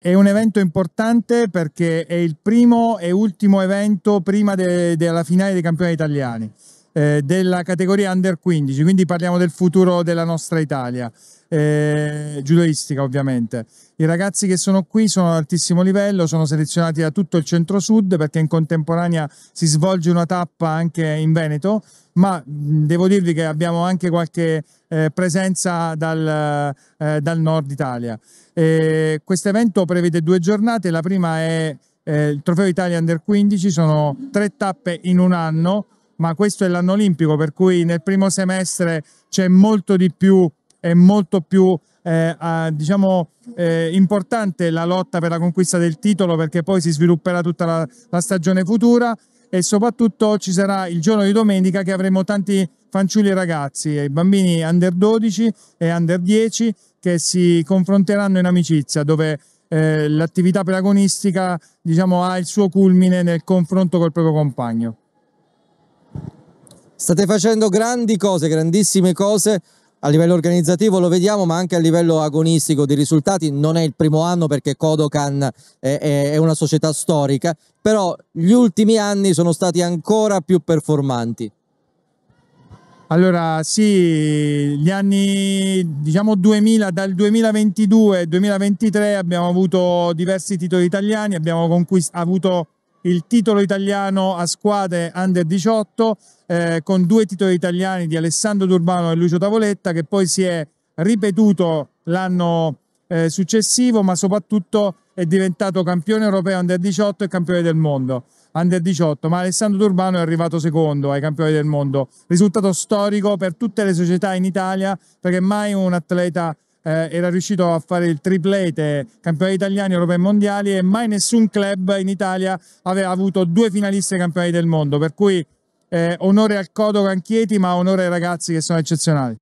È un evento importante perché è il primo e ultimo evento prima de della finale dei campioni italiani eh, della categoria under 15, quindi parliamo del futuro della nostra Italia, eh, giudoistica ovviamente. I ragazzi che sono qui sono ad altissimo livello, sono selezionati da tutto il centro-sud perché in contemporanea si svolge una tappa anche in Veneto ma devo dirvi che abbiamo anche qualche eh, presenza dal, eh, dal, nord Italia. Questo evento prevede due giornate, la prima è eh, il Trofeo Italia Under 15, sono tre tappe in un anno, ma questo è l'anno olimpico, per cui nel primo semestre c'è molto di più e molto più eh, a, diciamo, eh, importante la lotta per la conquista del titolo perché poi si svilupperà tutta la, la stagione futura e soprattutto ci sarà il giorno di domenica che avremo tanti fanciulli e ragazzi, bambini under 12 e under 10 che si confronteranno in amicizia dove eh, l'attività pedagogistica diciamo, ha il suo culmine nel confronto col proprio compagno. State facendo grandi cose, grandissime cose, a livello organizzativo lo vediamo, ma anche a livello agonistico di risultati. Non è il primo anno perché Kodokan è, è, è una società storica, però gli ultimi anni sono stati ancora più performanti. Allora, sì, gli anni diciamo 2000, dal 2022 al 2023 abbiamo avuto diversi titoli italiani, abbiamo avuto il titolo italiano a squadre under 18 eh, con due titoli italiani di Alessandro D'Urbano e Lucio Tavoletta che poi si è ripetuto l'anno eh, successivo ma soprattutto è diventato campione europeo under 18 e campione del mondo under 18 ma Alessandro D'Urbano è arrivato secondo ai campioni del mondo risultato storico per tutte le società in Italia perché mai un atleta eh, era riuscito a fare il triplete campionati italiani, europei e mondiali e mai nessun club in Italia aveva avuto due finaliste campionati del mondo, per cui eh, onore al Codo Canchieti ma onore ai ragazzi che sono eccezionali.